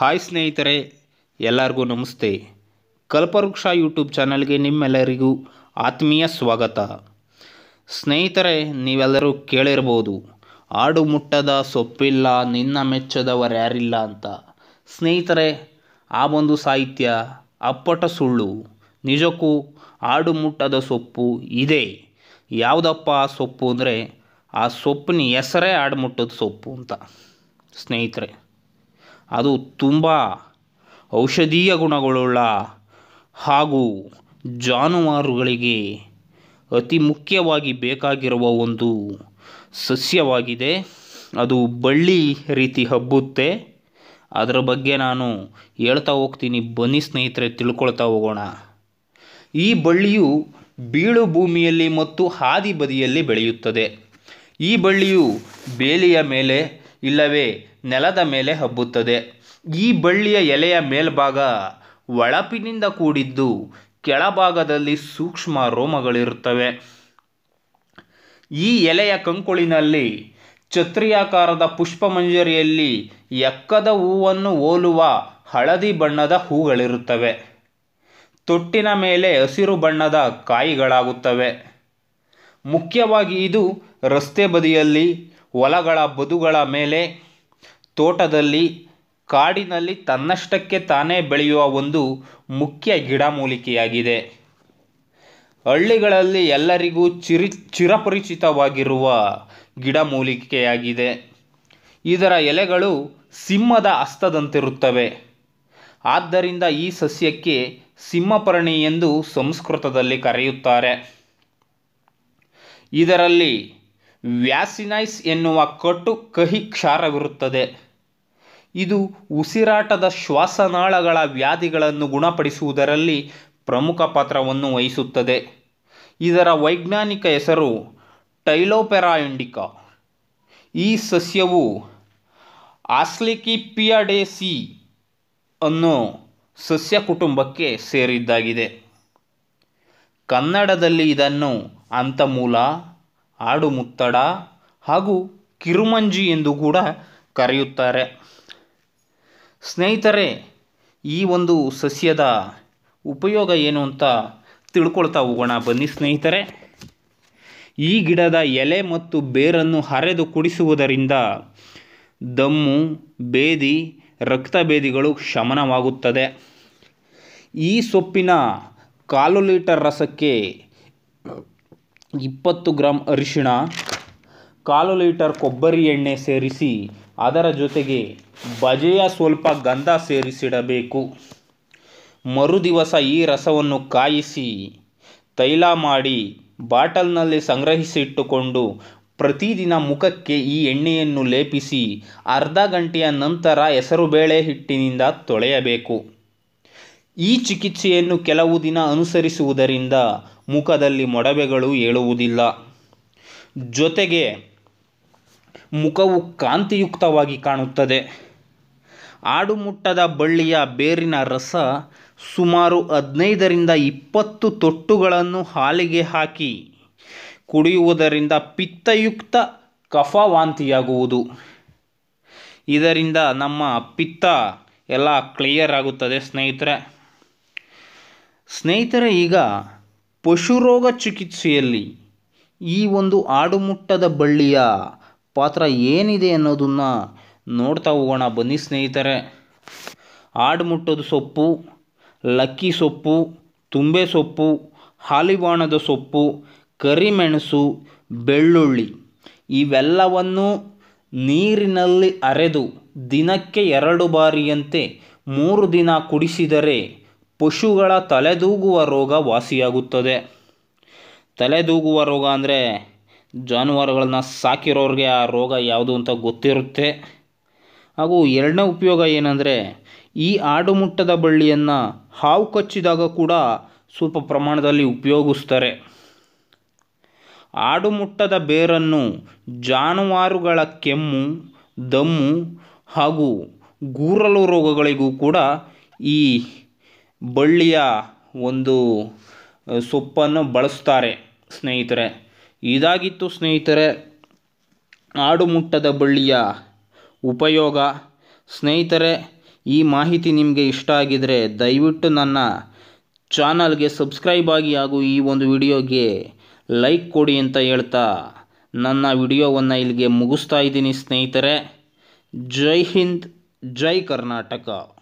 hi ಸ್ನೇಹಿತರೆ ಎಲ್ಲರಿಗೂ ನಮಸ್ತೆ ಕಲ್ಪವೃಕ್ಷ ಯೂಟ್ಯೂಬ್ ಚಾನಲ್ಗೆ ನಿಮ್ಮೆಲ್ಲರಿಗೂ ಆತ್ಮೀಯ ಸ್ವಾಗತ ಸ್ನೇಹಿತರೆ ನೀವೆಲ್ಲರೂ ಕೇಳಿರ್ಬೋದು ಆಡು ಮುಟ್ಟದ ಸೊಪ್ಪಿಲ್ಲ ನಿನ್ನ ಮೆಚ್ಚದವರು ಯಾರಿಲ್ಲ ಅಂತ ಸ್ನೇಹಿತರೆ ಆ ಒಂದು ಸಾಹಿತ್ಯ ಅಪ್ಪಟ ಸುಳ್ಳು ನಿಜಕ್ಕೂ ಆಡು ಮುಟ್ಟದ ಸೊಪ್ಪು ಇದೆ ಯಾವುದಪ್ಪ ಆ ಸೊಪ್ಪು ಅಂದರೆ ಆ ಸೊಪ್ಪಿನ ಹೆಸರೇ ಆಡು ಮುಟ್ಟದ ಸೊಪ್ಪು ಅಂತ ಸ್ನೇಹಿತರೆ ಅದು ತುಂಬ ಔಷಧೀಯ ಗುಣಗಳುಳ್ಳ ಹಾಗೂ ಜಾನುವಾರುಗಳಿಗೆ ಅತಿ ಮುಖ್ಯವಾಗಿ ಬೇಕಾಗಿರುವ ಒಂದು ಸಸ್ಯವಾಗಿದೆ ಅದು ಬಳ್ಳಿ ರೀತಿ ಹಬ್ಬುತ್ತೆ ಅದರ ಬಗ್ಗೆ ನಾನು ಹೇಳ್ತಾ ಹೋಗ್ತೀನಿ ಬನ್ನಿ ಸ್ನೇಹಿತರೆ ತಿಳ್ಕೊಳ್ತಾ ಹೋಗೋಣ ಈ ಬಳ್ಳಿಯು ಬೀಳು ಭೂಮಿಯಲ್ಲಿ ಮತ್ತು ಹಾದಿ ಬದಿಯಲ್ಲಿ ಬೆಳೆಯುತ್ತದೆ ಈ ಬಳ್ಳಿಯು ಬೇಲಿಯ ಮೇಲೆ ಇಲ್ಲವೇ ನೆಲದ ಮೇಲೆ ಹಬ್ಬುತ್ತದೆ ಈ ಬಳ್ಳಿಯ ಎಲೆಯ ಮೇಲ್ಭಾಗ ಒಳಪಿನಿಂದ ಕೂಡಿದ್ದು ಕೆಳಭಾಗದಲ್ಲಿ ಸೂಕ್ಷ್ಮ ರೋಮಗಳಿರುತ್ತವೆ ಈ ಎಲೆಯ ಕಂಕುಳಿನಲ್ಲಿ ಛತ್ರಿಯಾಕಾರದ ಪುಷ್ಪಮಂಜರಿಯಲ್ಲಿ ಎಕ್ಕದ ಹೂವನ್ನು ಹೋಲುವ ಹಳದಿ ಬಣ್ಣದ ಹೂಗಳಿರುತ್ತವೆ ತೊಟ್ಟಿನ ಮೇಲೆ ಹಸಿರು ಬಣ್ಣದ ಕಾಯಿಗಳಾಗುತ್ತವೆ ಮುಖ್ಯವಾಗಿ ಇದು ರಸ್ತೆ ಬದಿಯಲ್ಲಿ ಹೊಲಗಳ ಬದುಗಳ ಮೇಲೆ ತೋಟದಲ್ಲಿ ಕಾಡಿನಲ್ಲಿ ತನ್ನಷ್ಟಕ್ಕೆ ತಾನೇ ಬೆಳೆಯುವ ಒಂದು ಮುಖ್ಯ ಗಿಡಮೂಲಿಕೆಯಾಗಿದೆ ಹಳ್ಳಿಗಳಲ್ಲಿ ಎಲ್ಲರಿಗೂ ಚಿರಿ ಚಿರಪರಿಚಿತವಾಗಿರುವ ಗಿಡಮೂಲಿಕೆಯಾಗಿದೆ ಇದರ ಎಲೆಗಳು ಸಿಂಹದ ಹಸ್ತದಂತಿರುತ್ತವೆ ಆದ್ದರಿಂದ ಈ ಸಸ್ಯಕ್ಕೆ ಸಿಂಹಪರ್ಣಿ ಎಂದು ಸಂಸ್ಕೃತದಲ್ಲಿ ಕರೆಯುತ್ತಾರೆ ಇದರಲ್ಲಿ ವ್ಯಾಸಿನೈಸ್ ಎನ್ನುವ ಕಟು ಕಹಿ ಕ್ಷಾರವಿರುತ್ತದೆ ಇದು ಉಸಿರಾಟದ ಶ್ವಾಸನಾಳಗಳ ವ್ಯಾಧಿಗಳನ್ನು ಗುಣಪಡಿಸುವುದರಲ್ಲಿ ಪ್ರಮುಖ ಪಾತ್ರವನ್ನು ವಹಿಸುತ್ತದೆ ಇದರ ವೈಜ್ಞಾನಿಕ ಹೆಸರು ಟೈಲೋಪೆರಾ ಈ ಸಸ್ಯವು ಆಸ್ಲಿಕಿಪಿಯಾಡೇಸಿ ಅನ್ನೋ ಸಸ್ಯ ಕುಟುಂಬಕ್ಕೆ ಸೇರಿದ್ದಾಗಿದೆ ಕನ್ನಡದಲ್ಲಿ ಇದನ್ನು ಅಂತಮೂಲ ಆಡು ಮುತ್ತಡ ಹಾಗೂ ಕಿರುಮಂಜಿ ಎಂದು ಕೂಡ ಕರೆಯುತ್ತಾರೆ ಸ್ನೇಹಿತರೆ ಈ ಒಂದು ಸಸ್ಯದ ಉಪಯೋಗ ಏನು ಅಂತ ತಿಳ್ಕೊಳ್ತಾ ಹೋಗೋಣ ಬನ್ನಿ ಸ್ನೇಹಿತರೆ ಈ ಗಿಡದ ಎಲೆ ಮತ್ತು ಬೇರನ್ನು ಹರೆದು ಕುಡಿಸುವುದರಿಂದ ದಮ್ಮು ಬೇದಿ ರಕ್ತ ಬೇದಿಗಳು ಶಮನವಾಗುತ್ತದೆ ಈ ಸೊಪ್ಪಿನ ಕಾಲು ಲೀಟರ್ ರಸಕ್ಕೆ ಇಪ್ಪತ್ತು ಗ್ರಾಂ ಅರಿಶಿಣ ಕಾಲು ಲೀಟರ್ ಕೊಬ್ಬರಿ ಎಣ್ಣೆ ಸೇರಿಸಿ ಅದರ ಜೊತೆಗೆ ಬಜೆಯ ಸ್ವಲ್ಪ ಗಂಧ ಸೇರಿಸಿಡಬೇಕು ಮರುದಿವಸ ಈ ರಸವನ್ನು ಕಾಯಿಸಿ ತೈಲ ಮಾಡಿ ಬಾಟಲ್ನಲ್ಲಿ ಸಂಗ್ರಹಿಸಿಟ್ಟುಕೊಂಡು ಪ್ರತಿದಿನ ಮುಖಕ್ಕೆ ಈ ಎಣ್ಣೆಯನ್ನು ಲೇಪಿಸಿ ಅರ್ಧ ಗಂಟೆಯ ನಂತರ ಹೆಸರುಬೇಳೆ ಹಿಟ್ಟಿನಿಂದ ತೊಳೆಯಬೇಕು ಈ ಚಿಕಿತ್ಸೆಯನ್ನು ಕೆಲವು ದಿನ ಅನುಸರಿಸುವುದರಿಂದ ಮುಖದಲ್ಲಿ ಮೊಡವೆಗಳು ಏಳುವುದಿಲ್ಲ ಜೊತೆಗೆ ಮುಖವು ಕಾಂತಿಯುಕ್ತವಾಗಿ ಕಾಣುತ್ತದೆ ಆಡುಮುಟ್ಟದ ಬಳ್ಳಿಯ ಬೇರಿನ ರಸ ಸುಮಾರು ಹದಿನೈದರಿಂದ ಇಪ್ಪತ್ತು ತೊಟ್ಟುಗಳನ್ನು ಹಾಲಿಗೆ ಹಾಕಿ ಕುಡಿಯುವುದರಿಂದ ಪಿತ್ತಯುಕ್ತ ಕಫವಾಂತಿಯಾಗುವುದು ಇದರಿಂದ ನಮ್ಮ ಪಿತ್ತ ಎಲ್ಲ ಕ್ಲಿಯರ್ ಆಗುತ್ತದೆ ಸ್ನೇಹಿತರೆ ಸ್ನೇಹಿತರೆ ಈಗ ಪಶುರೋಗ ಚಿಕಿತ್ಸೆಯಲ್ಲಿ ಈ ಒಂದು ಆಡುಮುಟ್ಟದ ಬಳ್ಳಿಯ ಪಾತ್ರ ಏನಿದೆ ಅನ್ನೋದನ್ನು ನೋಡ್ತಾ ಹೋಗೋಣ ಬನ್ನಿ ಸ್ನೇಹಿತರೆ ಆಡುಮುಟ್ಟದ ಸೊಪ್ಪು ಲಕ್ಕಿ ಸೊಪ್ಪು ತುಂಬೆ ಸೊಪ್ಪು ಹಾಲಿವಾಣದ ಸೊಪ್ಪು ಕರಿಮೆಣಸು ಬೆಳ್ಳುಳ್ಳಿ ಇವೆಲ್ಲವನ್ನು ನೀರಿನಲ್ಲಿ ಅರೆದು ದಿನಕ್ಕೆ ಎರಡು ಬಾರಿಯಂತೆ ಮೂರು ದಿನ ಕುಡಿಸಿದರೆ ಪಶುಗಳ ತಲೆದೂಗುವ ರೋಗ ವಾಸಿಯಾಗುತ್ತದೆ ತಲೆದೂಗುವ ರೋಗ ಅಂದರೆ ಜಾನುವಾರುಗಳನ್ನ ಸಾಕಿರೋರಿಗೆ ಆ ರೋಗ ಯಾವುದು ಅಂತ ಗೊತ್ತಿರುತ್ತೆ ಹಾಗೂ ಎರಡನೇ ಉಪಯೋಗ ಏನಂದರೆ ಈ ಆಡುಮುಟ್ಟದ ಬಳ್ಳಿಯನ್ನು ಹಾವು ಕಚ್ಚಿದಾಗ ಕೂಡ ಸ್ವಲ್ಪ ಪ್ರಮಾಣದಲ್ಲಿ ಉಪಯೋಗಿಸ್ತಾರೆ ಆಡುಮುಟ್ಟದ ಬೇರನ್ನು ಜಾನುವಾರುಗಳ ಕೆಮ್ಮು ದಮ್ಮು ಹಾಗೂ ಗೂರಲು ರೋಗಗಳಿಗೂ ಕೂಡ ಈ ಬಳ್ಳಿಯ ಒಂದು ಸೊಪ್ಪನ್ನು ಬಳಸ್ತಾರೆ ಸ್ನೇಹಿತರೆ ಇದಾಗಿತ್ತು ಸ್ನೇಹಿತರೆ ಆಡುಮುಟ್ಟದ ಬಳ್ಳಿಯ ಉಪಯೋಗ ಸ್ನೇಹಿತರೆ ಈ ಮಾಹಿತಿ ನಿಮಗೆ ಇಷ್ಟ ಆಗಿದರೆ ದಯವಿಟ್ಟು ನನ್ನ ಚಾನಲ್ಗೆ ಸಬ್ಸ್ಕ್ರೈಬ್ ಆಗಿ ಹಾಗೂ ಈ ಒಂದು ವಿಡಿಯೋಗೆ ಲೈಕ್ ಕೊಡಿ ಅಂತ ಹೇಳ್ತಾ ನನ್ನ ವಿಡಿಯೋವನ್ನು ಇಲ್ಲಿಗೆ ಮುಗಿಸ್ತಾ ಇದ್ದೀನಿ ಸ್ನೇಹಿತರೆ ಜೈ ಹಿಂದ್ ಜೈ ಕರ್ನಾಟಕ